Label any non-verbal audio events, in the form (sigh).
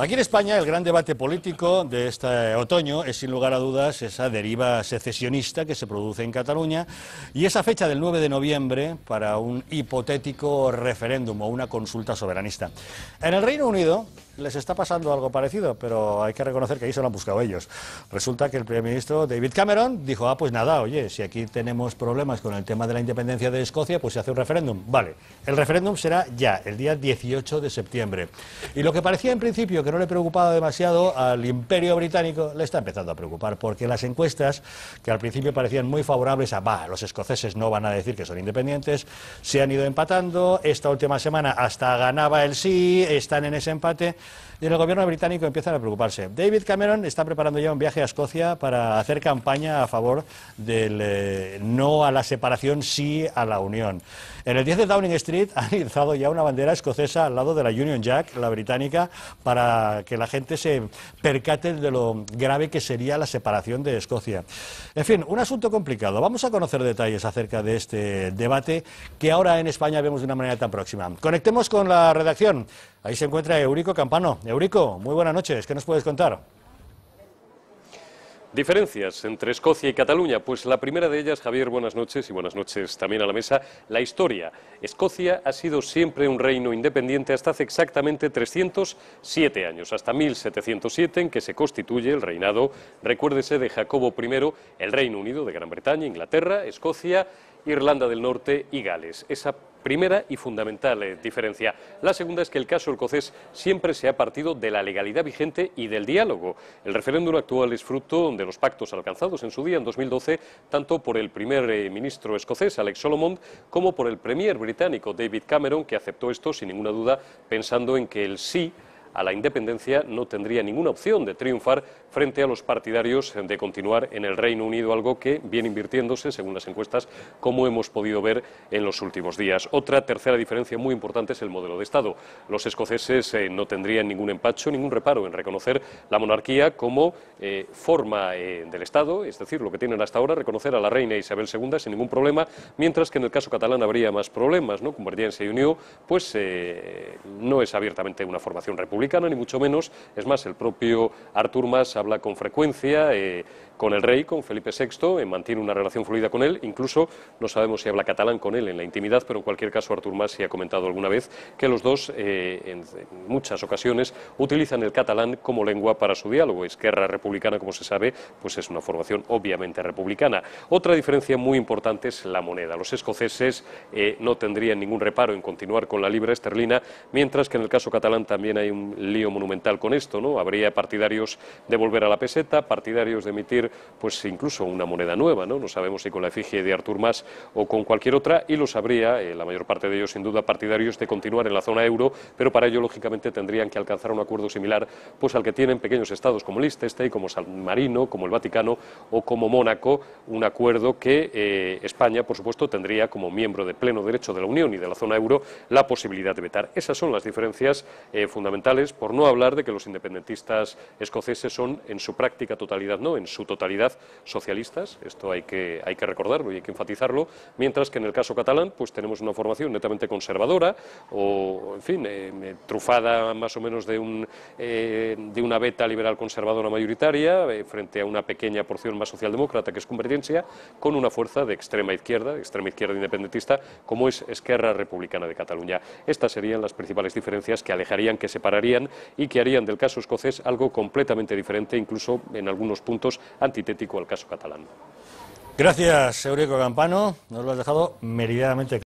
Aquí en España el gran debate político de este otoño es sin lugar a dudas esa deriva secesionista que se produce en Cataluña y esa fecha del 9 de noviembre para un hipotético referéndum o una consulta soberanista. En el Reino Unido les está pasando algo parecido, pero hay que reconocer que ahí se lo han buscado ellos. Resulta que el primer ministro David Cameron dijo, ah, pues nada, oye, si aquí tenemos problemas con el tema de la independencia de Escocia, pues se hace un referéndum. Vale, el referéndum será ya, el día 18 de septiembre. Y lo que parecía en principio que no le preocupaba demasiado al imperio británico, le está empezando a preocupar, porque las encuestas, que al principio parecían muy favorables a, bah, los escoceses no van a decir que son independientes, se han ido empatando, esta última semana hasta ganaba el sí, están en ese empate, y en el gobierno británico empiezan a preocuparse. David Cameron está preparando ya un viaje a Escocia para hacer campaña a favor del eh, no a la separación, sí a la unión. En el 10 de Downing Street (laughs) han izado ya una bandera escocesa al lado de la Union Jack, la británica, para que la gente se percate de lo grave que sería la separación de Escocia. En fin, un asunto complicado. Vamos a conocer detalles acerca de este debate que ahora en España vemos de una manera tan próxima. Conectemos con la redacción. Ahí se encuentra Eurico Campano. Eurico, muy buenas noches. ¿Qué nos puedes contar? Diferencias entre Escocia y Cataluña. Pues la primera de ellas, Javier, buenas noches y buenas noches también a la mesa. La historia. Escocia ha sido siempre un reino independiente hasta hace exactamente 307 años, hasta 1707 en que se constituye el reinado, recuérdese, de Jacobo I, el Reino Unido de Gran Bretaña, Inglaterra, Escocia Irlanda del Norte y Gales. Esa primera y fundamental eh, diferencia. La segunda es que el caso escocés siempre se ha partido de la legalidad vigente y del diálogo. El referéndum actual es fruto de los pactos alcanzados en su día, en 2012, tanto por el primer eh, ministro escocés, Alex Solomon, como por el premier británico, David Cameron, que aceptó esto sin ninguna duda pensando en que el sí a la independencia, no tendría ninguna opción de triunfar frente a los partidarios de continuar en el Reino Unido, algo que viene invirtiéndose, según las encuestas, como hemos podido ver en los últimos días. Otra tercera diferencia muy importante es el modelo de Estado. Los escoceses eh, no tendrían ningún empacho, ningún reparo en reconocer la monarquía como eh, forma eh, del Estado, es decir, lo que tienen hasta ahora, reconocer a la reina Isabel II sin ningún problema, mientras que en el caso catalán habría más problemas, ¿no? Convergencia y Unió, pues no es abiertamente una formación republicana ni mucho menos. Es más, el propio Artur Mas habla con frecuencia eh, con el rey, con Felipe VI, eh, mantiene una relación fluida con él. Incluso no sabemos si habla catalán con él en la intimidad, pero en cualquier caso Artur Mas sí ha comentado alguna vez que los dos eh, en, muchas ocasiones utilizan el catalán como lengua para su diálogo. Esquerra Republicana, como se sabe, pues es una formación obviamente republicana. Otra diferencia muy importante es la moneda. Los escoceses no tendrían ningún reparo en continuar con la libra esterlina, mientras que en el caso catalán también hay un lío monumental con esto, ¿no? Habría partidarios de volver a la peseta, partidarios de emitir, pues incluso una moneda nueva, ¿no? No sabemos si con la efigie de Artur Mas o con cualquier otra, y los habría, eh, la mayor parte de ellos sin duda, partidarios de continuar en la zona euro, pero para ello, lógicamente, tendrían que alcanzar un acuerdo similar pues al que tienen pequeños estados como y como San Marino, como el Vaticano o como Mónaco, un acuerdo que eh, España, por supuesto, tendría como miembro de pleno derecho de la Unión y de la zona euro la posibilidad de vetar. Esas son las diferencias eh, fundamentales por no hablar de que los independentistas escoceses son en su práctica totalidad, no, en su totalidad socialistas, esto hay que, hay que recordarlo y hay que enfatizarlo, mientras que en el caso catalán pues tenemos una formación netamente conservadora o, en fin, eh, eh, trufada más o menos de, un, eh, de una beta liberal conservadora mayoritaria frente a una pequeña porción más socialdemócrata que es Convergencia, con una fuerza de extrema izquierda, extrema izquierda independentista, como es Esquerra Republicana de Cataluña. Estas serían las principales diferencias que alejarían, que separarían y que harían del caso escocés algo completamente diferente, incluso en algunos puntos antitético al caso catalán. Gracias, Eurico Campano. Nos lo has dejado meridianamente claro.